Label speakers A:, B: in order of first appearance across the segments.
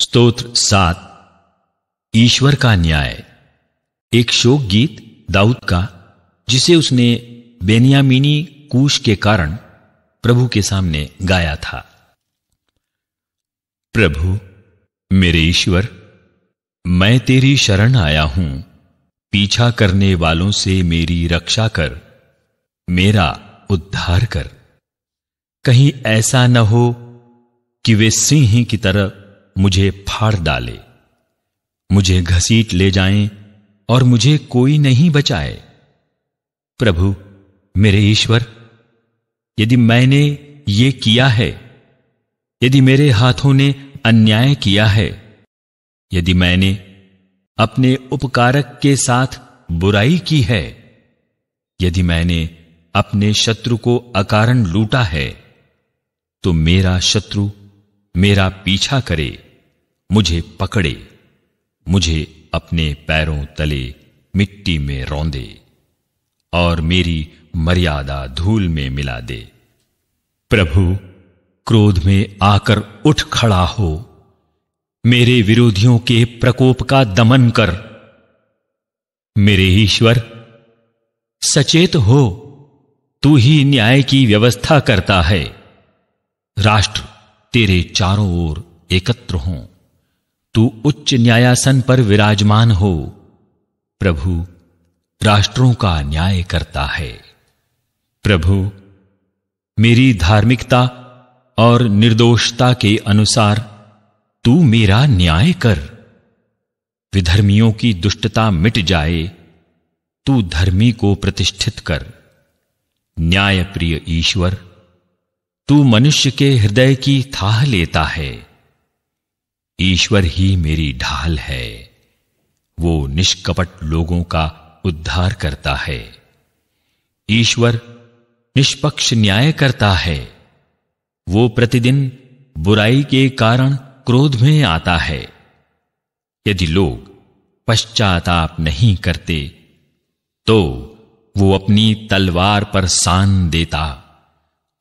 A: स्तोत्र सात ईश्वर का न्याय एक शोक गीत दाऊद का जिसे उसने बेनियामिनी कूश के कारण प्रभु के सामने गाया था प्रभु मेरे ईश्वर मैं तेरी शरण आया हूं पीछा करने वालों से मेरी रक्षा कर मेरा उद्धार कर कहीं ऐसा न हो कि वे सिंह की तरह मुझे फाड़ डाले मुझे घसीट ले जाएं और मुझे कोई नहीं बचाए प्रभु मेरे ईश्वर यदि मैंने ये किया है यदि मेरे हाथों ने अन्याय किया है यदि मैंने अपने उपकारक के साथ बुराई की है यदि मैंने अपने शत्रु को अकारण लूटा है तो मेरा शत्रु मेरा पीछा करे मुझे पकड़े मुझे अपने पैरों तले मिट्टी में रौंदे और मेरी मर्यादा धूल में मिला दे प्रभु क्रोध में आकर उठ खड़ा हो मेरे विरोधियों के प्रकोप का दमन कर मेरे ईश्वर सचेत हो तू ही न्याय की व्यवस्था करता है राष्ट्र तेरे चारों ओर एकत्र हों तू उच्च न्यायासन पर विराजमान हो प्रभु राष्ट्रों का न्याय करता है प्रभु मेरी धार्मिकता और निर्दोषता के अनुसार तू मेरा न्याय कर विधर्मियों की दुष्टता मिट जाए तू धर्मी को प्रतिष्ठित कर न्यायप्रिय ईश्वर तू मनुष्य के हृदय की थाह लेता है ईश्वर ही मेरी ढाल है वो निष्कपट लोगों का उद्धार करता है ईश्वर निष्पक्ष न्याय करता है वो प्रतिदिन बुराई के कारण क्रोध में आता है यदि लोग पश्चाताप नहीं करते तो वो अपनी तलवार पर सान देता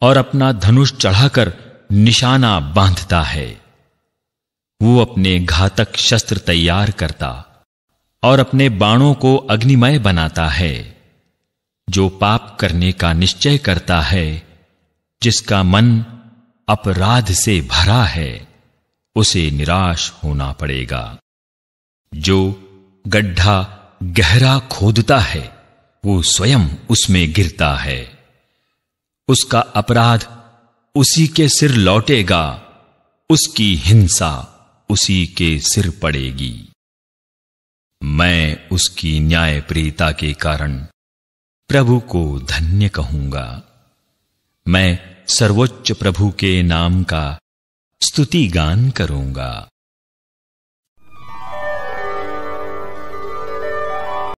A: और अपना धनुष चढ़ाकर निशाना बांधता है वो अपने घातक शस्त्र तैयार करता और अपने बाणों को अग्निमय बनाता है जो पाप करने का निश्चय करता है जिसका मन अपराध से भरा है उसे निराश होना पड़ेगा जो गड्ढा गहरा खोदता है वो स्वयं उसमें गिरता है उसका अपराध उसी के सिर लौटेगा उसकी हिंसा उसी के सिर पड़ेगी मैं उसकी न्याय प्रियता के कारण प्रभु को धन्य कहूंगा मैं सर्वोच्च प्रभु के नाम का स्तुति गान करूंगा